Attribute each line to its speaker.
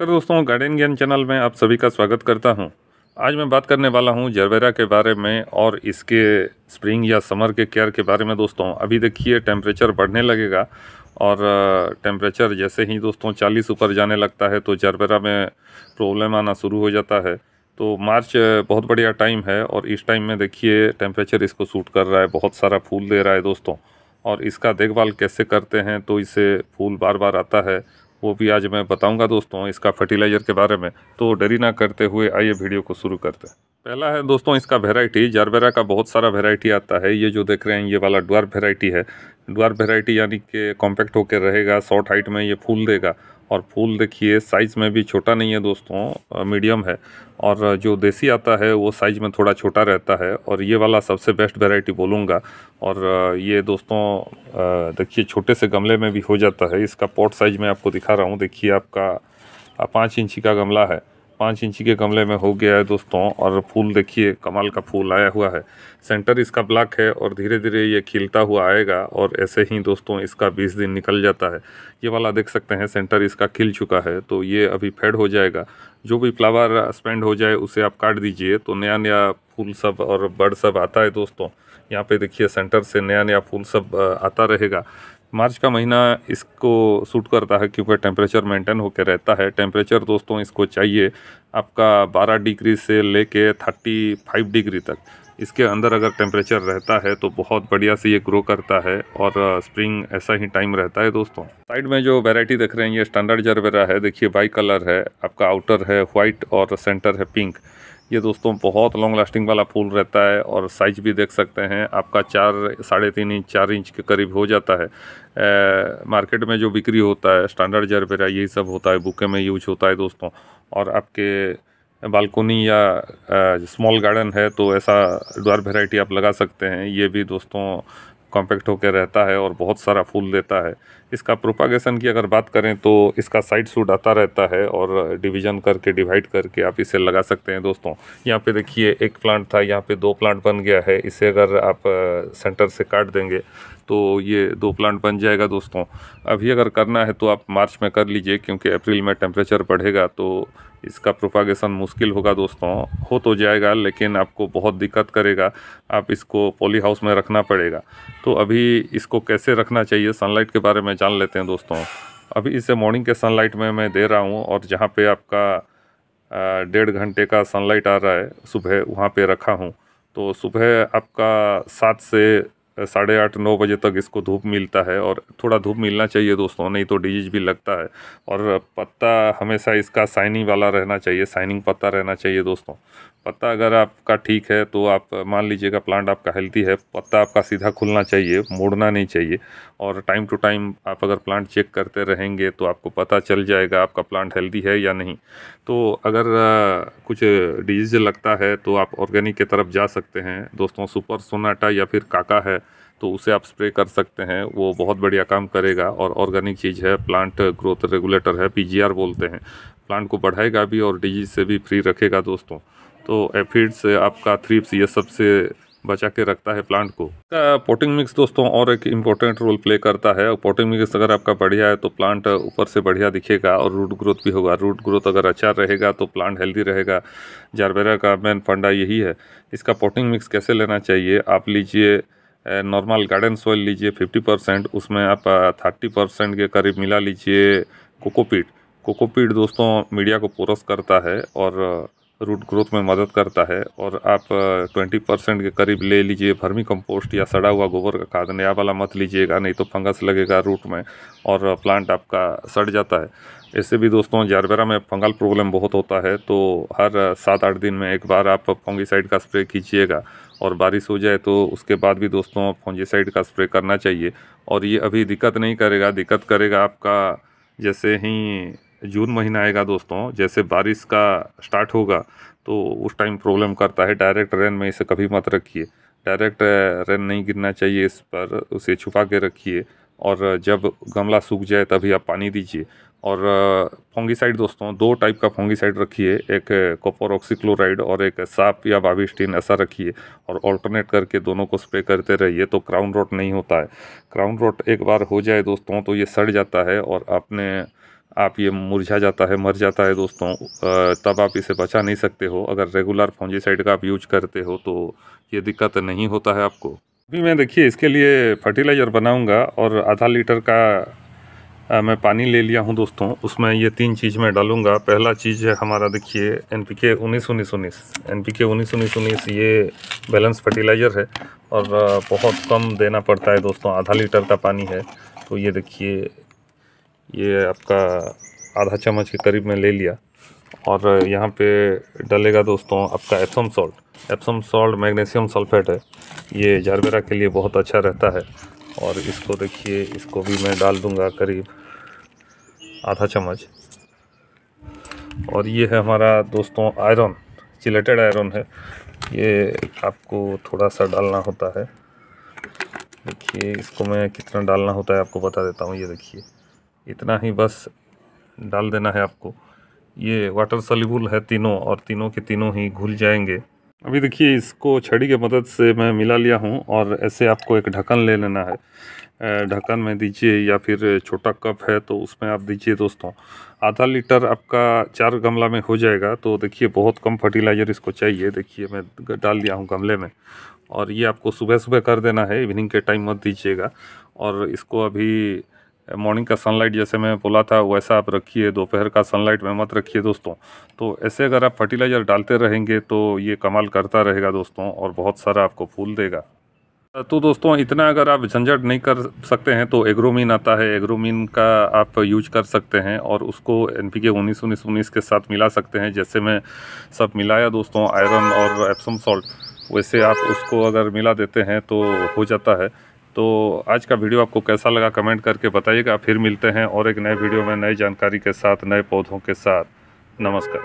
Speaker 1: नमस्कार दोस्तों गार्डन ज्ञान चैनल में आप सभी का स्वागत करता हूं। आज मैं बात करने वाला हूं जरबेरा के बारे में और इसके स्प्रिंग या समर के केयर के बारे में दोस्तों अभी देखिए टेम्परेचर बढ़ने लगेगा और टेम्परेचर जैसे ही दोस्तों 40 ऊपर जाने लगता है तो जरबेरा में प्रॉब्लम आना शुरू हो जाता है तो मार्च बहुत बढ़िया टाइम है और इस टाइम में देखिए टेम्परेचर इसको सूट कर रहा है बहुत सारा फूल दे रहा है दोस्तों और इसका देखभाल कैसे करते हैं तो इसे फूल बार बार आता है वो भी आज मैं बताऊंगा दोस्तों इसका फर्टिलाइज़र के बारे में तो डरी ना करते हुए आइए वीडियो को शुरू करते हैं पहला है दोस्तों इसका वेराइटी जारबेरा का बहुत सारा वेराइटी आता है ये जो देख रहे हैं ये वाला डुअर वेराइटी है डुअर वेराइटी यानी कि कॉम्पैक्ट होकर रहेगा शॉर्ट हाइट में ये फूल देगा और फूल देखिए साइज़ में भी छोटा नहीं है दोस्तों मीडियम है और जो देसी आता है वो साइज़ में थोड़ा छोटा रहता है और ये वाला सबसे बेस्ट वेराइटी बोलूँगा और ये दोस्तों देखिए छोटे से गमले में भी हो जाता है इसका पॉट साइज़ में आपको दिखा रहा हूँ देखिए आपका पाँच इंची का गमला है पाँच इंची के गमले में हो गया है दोस्तों और फूल देखिए कमाल का फूल आया हुआ है सेंटर इसका ब्लैक है और धीरे धीरे ये खिलता हुआ आएगा और ऐसे ही दोस्तों इसका बीस दिन निकल जाता है ये वाला देख सकते हैं सेंटर इसका खिल चुका है तो ये अभी फेड हो जाएगा जो भी फ्लावर स्पेंड हो जाए उसे आप काट दीजिए तो नया नया फूल सब और बर्ड सब आता है दोस्तों यहाँ पे देखिए सेंटर से नया नया फूल सब आता रहेगा मार्च का महीना इसको सूट करता है क्योंकि टेम्परेचर मेंटेन होकर रहता है टेम्परेचर दोस्तों इसको चाहिए आपका 12 डिग्री से लेके 35 डिग्री तक इसके अंदर अगर टेम्परेचर रहता है तो बहुत बढ़िया से ये ग्रो करता है और स्प्रिंग ऐसा ही टाइम रहता है दोस्तों साइड में जो वैरायटी देख रहे हैं ये स्टैंडर्ड जरवेरा है देखिए बाई कलर है आपका आउटर है वाइट और सेंटर है पिंक ये दोस्तों बहुत लॉन्ग लास्टिंग वाला फूल रहता है और साइज भी देख सकते हैं आपका चार साढ़े तीन इंच चार इंच के करीब हो जाता है ए, मार्केट में जो बिक्री होता है स्टैंडर्ड जरबेरा यही सब होता है बुके में यूज होता है दोस्तों और आपके बालकोनी या स्मॉल गार्डन है तो ऐसा डर वेराइटी आप लगा सकते हैं ये भी दोस्तों कॉम्पैक्ट होकर रहता है और बहुत सारा फूल देता है इसका प्रोपागेशन की अगर बात करें तो इसका साइड सूट आता रहता है और डिवीजन करके डिवाइड करके आप इसे लगा सकते हैं दोस्तों यहाँ पे देखिए एक प्लांट था यहाँ पे दो प्लांट बन गया है इसे अगर आप सेंटर से काट देंगे तो ये दो प्लांट बन जाएगा दोस्तों अभी अगर करना है तो आप मार्च में कर लीजिए क्योंकि अप्रैल में टेम्परेचर बढ़ेगा तो इसका प्रोपागेशन मुश्किल होगा दोस्तों हो तो जाएगा लेकिन आपको बहुत दिक्कत करेगा आप इसको पॉली हाउस में रखना पड़ेगा तो अभी इसको कैसे रखना चाहिए सनलाइट के बारे में जान लेते हैं दोस्तों अभी इसे मॉर्निंग के सनलाइट में मैं दे रहा हूँ और जहाँ पे आपका डेढ़ घंटे का सनलाइट आ रहा है सुबह वहाँ पे रखा हूँ तो सुबह आपका सात से साढ़े आठ नौ बजे तक इसको धूप मिलता है और थोड़ा धूप मिलना चाहिए दोस्तों नहीं तो डिजीज भी लगता है और पत्ता हमेशा इसका साइनिंग वाला रहना चाहिए साइनिंग पत्ता रहना चाहिए दोस्तों पत्ता अगर आपका ठीक है तो आप मान लीजिएगा प्लांट आपका हेल्थी है पत्ता आपका सीधा खुलना चाहिए मोड़ना नहीं चाहिए और टाइम टू टाइम आप अगर प्लांट चेक करते रहेंगे तो आपको पता चल जाएगा आपका प्लांट हेल्दी है या नहीं तो अगर कुछ डिजीज लगता है तो आप ऑर्गेनिक की तरफ जा सकते हैं दोस्तों सुपर सोनाटा या फिर काका है तो उसे आप स्प्रे कर सकते हैं वो बहुत बढ़िया काम करेगा और ऑर्गेनिक चीज़ है प्लांट ग्रोथ रेगुलेटर है पी बोलते हैं प्लांट को बढ़ाएगा भी और डिजीज से भी फ्री रखेगा दोस्तों तो एफिड्स आपका थ्रिप्स ये सबसे बचा के रखता है प्लांट को पोटिंग मिक्स दोस्तों और एक इम्पोर्टेंट रोल प्ले करता है पोटिंग मिक्स अगर आपका बढ़िया है तो प्लांट ऊपर से बढ़िया दिखेगा और रूट ग्रोथ भी होगा रूट ग्रोथ अगर अच्छा रहेगा तो प्लांट हेल्दी रहेगा जारबेरा का मेन फंडा यही है इसका पोटिंग मिक्स कैसे लेना चाहिए आप लीजिए नॉर्मल गार्डन सॉइल लीजिए 50 परसेंट उसमें आप 30 परसेंट के करीब मिला लीजिए कोकोपीट कोकोपीट दोस्तों मीडिया को पोरस करता है और रूट ग्रोथ में मदद करता है और आप 20 परसेंट के करीब ले लीजिए भर्मी कंपोस्ट या सड़ा हुआ गोबर का खाद नया वाला मत लीजिएगा नहीं तो फंगस लगेगा रूट में और प्लांट आपका सड़ जाता है इससे भी दोस्तों जारबेरा में फंगल प्रॉब्लम बहुत होता है तो हर सात आठ दिन में एक बार आप फोंगीसाइड का स्प्रे कीजिएगा और बारिश हो जाए तो उसके बाद भी दोस्तों फोंगीसाइड का स्प्रे करना चाहिए और ये अभी दिक्कत नहीं करेगा दिक्कत करेगा आपका जैसे ही जून महीना आएगा दोस्तों जैसे बारिश का स्टार्ट होगा तो उस टाइम प्रॉब्लम करता है डायरेक्ट रेन में इसे कभी मत रखिए डायरेक्ट रेन नहीं गिरना चाहिए इस पर उसे छुपा के रखिए और जब गमला सूख जाए तभी आप पानी दीजिए और फोंगीसाइड दोस्तों दो टाइप का फोंगीसाइड रखिए एक कॉपर ऑक्सीक्लोराइड और एक साप या बाविस्टीन ऐसा रखिए और ऑल्टरनेट करके दोनों को स्प्रे करते रहिए तो क्राउन रोट नहीं होता है क्राउन रोट एक बार हो जाए दोस्तों तो ये सड़ जाता है और आपने आप ये मुरझा जाता है मर जाता है दोस्तों तब आप इसे बचा नहीं सकते हो अगर रेगुलर फॉन्जीसाइड का आप यूज करते हो तो ये दिक्कत नहीं होता है आपको अभी मैं देखिए इसके लिए फर्टिलाइज़र बनाऊंगा और आधा लीटर का आ, मैं पानी ले लिया हूं दोस्तों उसमें ये तीन चीज़ मैं डालूंगा पहला चीज़ है हमारा देखिए एन पी के उन्नीस उन्नीस उन्नीस एन पी के उन्नीस उन्नीस उन्नीस ये बैलेंस फर्टिलाइज़र है और बहुत कम देना पड़ता है दोस्तों आधा लीटर का पानी है तो ये देखिए ये आपका आधा चम्मच के करीब में ले लिया और यहाँ पे डलेगा दोस्तों आपका Epsom salt Epsom salt magnesium sulphate है ये जारबेरा के लिए बहुत अच्छा रहता है और इसको देखिए इसको भी मैं डाल दूँगा करीब आधा चम्मच और ये है हमारा दोस्तों आयरन चिलेटेड आयरन है ये आपको थोड़ा सा डालना होता है देखिए इसको मैं कितना डालना होता है आपको बता देता हूँ ये देखिए इतना ही बस डाल देना है आपको ये वाटर सोल्यूबल है तीनों और तीनों के तीनों ही घुल जाएंगे अभी देखिए इसको छड़ी के मदद से मैं मिला लिया हूँ और ऐसे आपको एक ढक्कन ले लेना है ढक्कन में दीजिए या फिर छोटा कप है तो उसमें आप दीजिए दोस्तों आधा लीटर आपका चार गमला में हो जाएगा तो देखिए बहुत कम फर्टिलाइज़र इसको चाहिए देखिए मैं डाल दिया हूँ गमले में और ये आपको सुबह सुबह कर देना है इवनिंग के टाइम मत दीजिएगा और इसको अभी मॉर्निंग का सनलाइट जैसे मैं बोला था वैसा आप रखिए दोपहर का सनलाइट में मत रखिए दोस्तों तो ऐसे अगर आप फर्टिलाइज़र डालते रहेंगे तो ये कमाल करता रहेगा दोस्तों और बहुत सारा आपको फूल देगा तो दोस्तों इतना अगर आप झंझट नहीं कर सकते हैं तो एग्रोमीन आता है एग्रोमीन का आप यूज कर सकते हैं और उसको एन पी के उन्नीस उन्नीस उन्नीस के साथ मिला सकते हैं जैसे मैं सब मिलाया दोस्तों आयरन और एप्सम सॉल्ट वैसे आप उसको अगर मिला देते हैं तो हो जाता है तो आज का वीडियो आपको कैसा लगा कमेंट करके बताइएगा फिर मिलते हैं और एक नए वीडियो में नई जानकारी के साथ नए पौधों के साथ नमस्कार